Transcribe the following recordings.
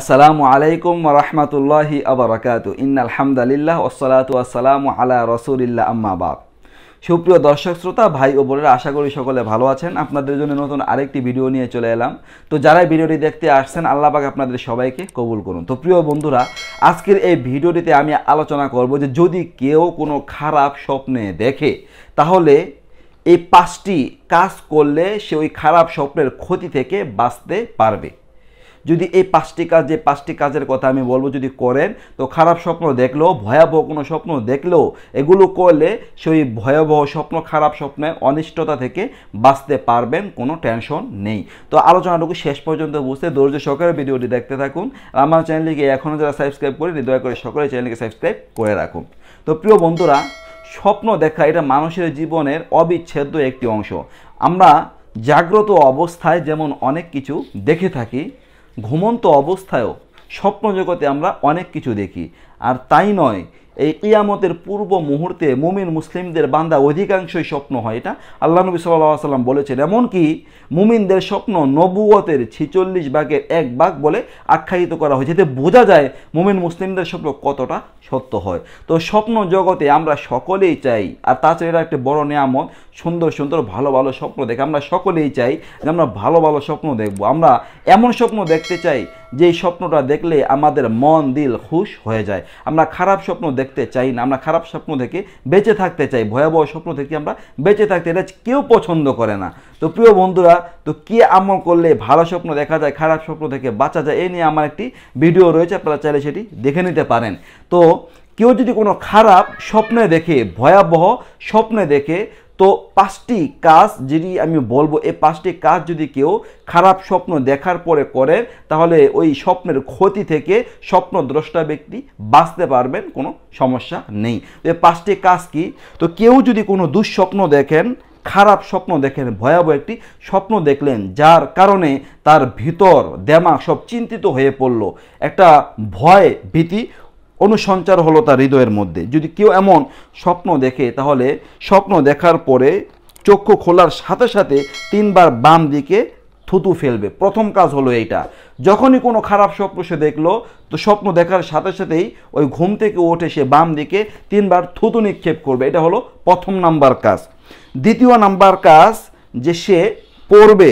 আসসালামু আলাইকুম রহমতুল্লাহি আবরাকাত ইন্নাল হামদালিল্লাহ ওসালাত আসসালামু আলা রসুলিল্লা আম্মাবাব সুপ্রিয় দর্শক শ্রোতা ভাই ও বোনেরা আশা করি সকলে ভালো আছেন আপনাদের জন্য নতুন আরেকটি ভিডিও নিয়ে চলে এলাম তো যারা ভিডিওটি দেখতে আসছেন আল্লাপাক আপনাদের সবাইকে কবুল করুন তো প্রিয় বন্ধুরা আজকের এই ভিডিওটিতে আমি আলোচনা করব যে যদি কেউ কোনো খারাপ স্বপ্নে দেখে তাহলে এই পাঁচটি কাজ করলে সে ওই খারাপ স্বপ্নের ক্ষতি থেকে বাঁচতে পারবে যদি এই পাঁচটি কাজ যে পাঁচটি কাজের কথা আমি বলবো যদি করেন তো খারাপ স্বপ্ন দেখলেও ভয়াবহ কোনো স্বপ্ন দেখলেও এগুলো করলে সেই ভয়াবহ স্বপ্ন খারাপ স্বপ্নের অনিষ্টতা থেকে বাঁচতে পারবেন কোনো টেনশন নেই তো আলোচনাটুকু শেষ পর্যন্ত বুঝতে ধৈর্য সকালে ভিডিওটি দেখতে থাকুন আমার চ্যানেলটিকে এখনও যারা সাবস্ক্রাইব করেনি দয়া করে সকলে চ্যানেলকে সাবস্ক্রাইব করে রাখুন তো প্রিয় বন্ধুরা স্বপ্ন দেখা এটা মানুষের জীবনের অবিচ্ছেদ্য একটি অংশ আমরা জাগ্রত অবস্থায় যেমন অনেক কিছু দেখে থাকি ঘুমন্ত অবস্থায়ও স্বপ্ন জগতে আমরা অনেক কিছু দেখি আর তাই নয় এই কিয়ামতের পূর্ব মুহূর্তে মুমিন মুসলিমদের বান্দা অধিকাংশই স্বপ্ন হয় এটা আল্লাহ নবী সাল্লাহ সাল্লাম বলেছেন এমনকি মুমিনদের স্বপ্ন নবুয়তের ছিচল্লিশ ভাগের এক বাঘ বলে আখ্যায়িত করা হয়েছে যাতে বোঝা যায় মুমিন মুসলিমদের স্বপ্ন কতটা সত্য হয় তো স্বপ্ন জগতে আমরা সকলেই চাই আর তাছাড়া এটা একটা বড় নিয়ামত সুন্দর সুন্দর ভালো ভালো স্বপ্ন দেখে আমরা সকলেই চাই যে আমরা ভালো ভালো স্বপ্ন দেখব আমরা এমন স্বপ্ন দেখতে চাই যেই স্বপ্নটা দেখলে আমাদের মন দিল খুশ হয়ে যায় আমরা খারাপ স্বপ্ন দেখ দেখতে চাই না আমরা খারাপ স্বপ্ন থেকে বেঁচে থাকতে চাই ভয়াবহ স্বপ্ন থেকে আমরা বেঁচে থাকতে এটা কেউ পছন্দ করে না তো প্রিয় বন্ধুরা তো কী আমল করলে ভালো স্বপ্ন দেখা যায় খারাপ স্বপ্ন থেকে বাঁচা যায় এই নিয়ে আমার একটি ভিডিও রয়েছে আপনারা চাইলে সেটি দেখে নিতে পারেন তো কেউ যদি কোনো খারাপ স্বপ্নে দেখে ভয়াবহ স্বপ্নে দেখে তো পাঁচটি কাজ যেটি আমি বলবো এই পাঁচটি কাজ যদি কেউ খারাপ স্বপ্ন দেখার পরে করেন তাহলে ওই স্বপ্নের ক্ষতি থেকে স্বপ্ন দ্রষ্টা ব্যক্তি বাঁচতে পারবেন কোনো সমস্যা নেই তো এই পাঁচটি কাজ কি তো কেউ যদি কোনো দুঃস্বপ্ন দেখেন খারাপ স্বপ্ন দেখেন ভয়াবহ একটি স্বপ্ন দেখলেন যার কারণে তার ভিতর দেমা সব চিন্তিত হয়ে পড়ল একটা ভয় ভীতি অনুসঞ্চার হলো তার হৃদয়ের মধ্যে যদি কেউ এমন স্বপ্ন দেখে তাহলে স্বপ্ন দেখার পরে চক্ষু খোলার সাথে সাথে তিনবার বাম দিকে থুতু ফেলবে প্রথম কাজ হলো এইটা যখনই কোনো খারাপ স্বপ্ন সে দেখলো তো স্বপ্ন দেখার সাথে সাথেই ওই ঘুম থেকে ওঠে সে বাম দিকে তিনবার থুতু নিক্ষেপ করবে এটা হলো প্রথম নাম্বার কাজ দ্বিতীয় নাম্বার কাজ যে সে পড়বে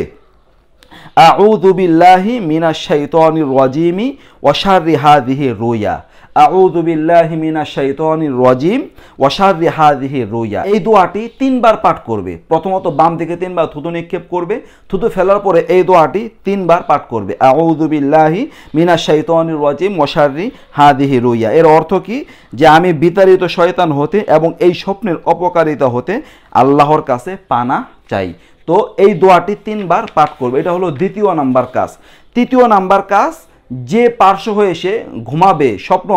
আউদুবিল্লাহি মিনা শৈতনির রাজিমি ওয়াশার রিহাদিহি রোয়া আউযু বিল্লাহি মিনাশ শাইতানির রাজিম ওয়া শাররি হাযিহি রুয়া এই দোয়াটি তিনবার পাঠ করবে প্রথমত বাম দিকে তিনবার থুতু নিক্ষেপ করবে থুতু ফেলার পরে এই দোয়াটি তিনবার পাঠ করবে আউযু বিল্লাহি মিনাশ শাইতানির রাজিম ওয়া শাররি হাযিহি রুয়া এর অর্থ কি যে আমি বিতাড়িত শয়তান হতে এবং এই স্বপ্নের অপকারিতা হতে আল্লাহর কাছে পানা চাই তো এই দোয়াটি তিনবার পাঠ করবে এটা হলো দ্বিতীয় নাম্বার কাজ তৃতীয় নাম্বার কাজ যে পার্শ্ব হয়ে সে ঘুমাবে স্বপ্ন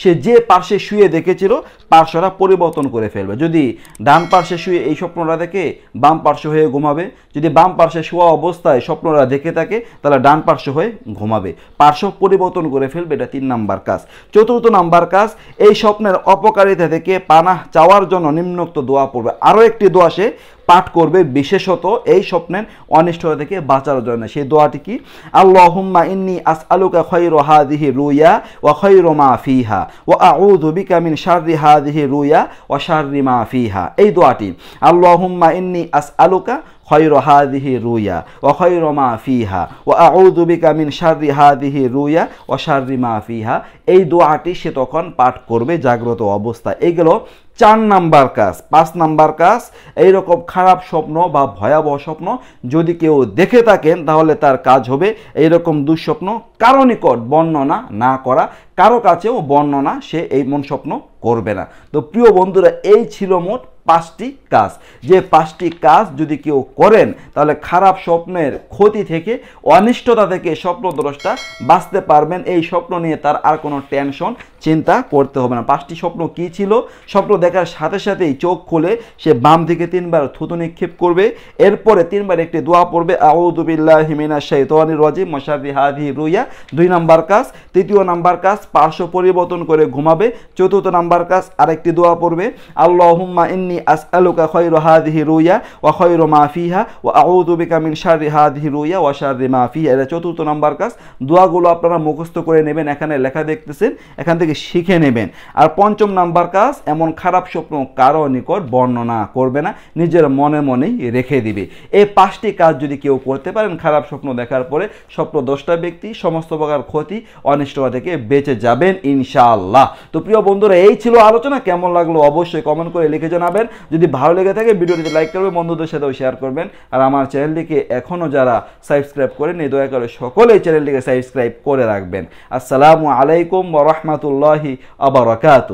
সে যে পার্শ্বে শুয়ে দেখেছিল পার্শ্বরা পরিবর্তন করে ফেলবে যদি ডান পার্শ্বে শুয়ে এই স্বপ্নটা দেখে বাম পার্শ্ব হয়ে ঘুমাবে যদি বাম পার্শ্বে শোয়া অবস্থায় স্বপ্নরা দেখে থাকে তাহলে ডান পার্শ্ব হয়ে ঘুমাবে পার্শ্ব পরিবর্তন করে ফেলবে এটা তিন নাম্বার কাজ চতুর্থ নাম্বার কাজ এই স্বপ্নের অপকারিতা থেকে পানাহ চাওয়ার জন্য নিম্নোক্ত দোয়া পড়বে আরও একটি দোয়া সে পাঠ করবে বিশেষত এই স্বপ্নের অনিষ্ট থেকে বাঁচার জন্য সেই দোয়াটি কি আল্লাহুম্মা ইন্নি আস আলুকা খৈর হাদিহি রুইয়া ও খৈর মা ফিহা ও আউযু বিকা মিন শাররি হাদিহি রুইয়া ও শাররি মা ফিহা এই দোয়াটি আল্লাহুম্মা ইন্নি আস আলুকা খৈর হাদিহি রুইয়া ও খৈর মা ফিহা ও আউযু বিকা মিন শাররি হাদিহি রুইয়া ও শাররি মা ফিহা এই দোয়াটি সে তখন পাঠ করবে জাগ্রত অবস্থা এগুলো চার নাম্বার কাজ পাঁচ নাম্বার কাজ এইরকম খারাপ স্বপ্ন বা ভয়াবহ স্বপ্ন যদি কেউ দেখে থাকেন তাহলে তার কাজ হবে এইরকম দুঃস্বপ্ন কারো নিকট বর্ণনা না করা কারো কাছেও বর্ণনা সে এই মন স্বপ্ন করবে না তো প্রিয় বন্ধুরা এই ছিল মোট পাঁচটি কাজ যে পাঁচটি কাজ যদি কেউ করেন তাহলে খারাপ স্বপ্নের ক্ষতি থেকে অনিষ্টতা থেকে স্বপ্নদ্রষ্টা বাঁচতে পারবেন এই স্বপ্ন নিয়ে তার আর কোনো টেনশন চিন্তা করতে হবে না পাঁচটি স্বপ্ন কি ছিল স্বপ্ন দেখার সাথে সাথেই চোখ খোলে সে বাম দিকে তিনবার থুতু নিক্ষেপ করবে এরপরে তিনবার একটি দোয়া পড়বে আউদুবিল্লাহ হিমিনা শাহিদানির রাজি মশাফি হাদি রুইয়া দুই নাম্বার কাজ তৃতীয় নাম্বার কাজ পার্শ্ব পরিবর্তন করে ঘুমাবে চতুর্থ নাম্বার কাজ আরেকটি দোয়া পড়বে আল্লাহুম্মা ইন্নি আস আলুকা খৈর হাদিহি রুইয়া ও খৈর মাফিহা ও আউদুবিকা মিন শারি হাদিহি রুইয়া ও শারি মাফিহা এটা চতুর্থ নাম্বার কাজ দোয়াগুলো আপনারা মুখস্থ করে নেবেন এখানে লেখা দেখতেছেন এখান থেকে শিখে নেবেন আর পঞ্চম নাম্বার কাজ এমন খারাপ খারাপ স্বপ্ন কারো নিকট বর্ণনা করবে না নিজের মনে মনেই রেখে দিবে এই পাঁচটি কাজ যদি কেউ করতে পারেন খারাপ স্বপ্ন দেখার পরে স্বপ্ন দশটা ব্যক্তি সমস্ত প্রকার ক্ষতি অনিষ্টতা থেকে বেঁচে যাবেন ইনশাআল্লাহ তো প্রিয় বন্ধুরা এই ছিল আলোচনা কেমন লাগলো অবশ্যই কমেন্ট করে লিখে জানাবেন যদি ভালো লেগে থাকে ভিডিওটিতে লাইক করবে বন্ধুদের সাথেও শেয়ার করবেন আর আমার চ্যানেলটিকে এখনও যারা সাবস্ক্রাইব করেন এই দয়া করে সকলেই চ্যানেলটিকে সাবস্ক্রাইব করে রাখবেন আসসালামু আলাইকুম ওরহমতুল্লাহি আবরকাত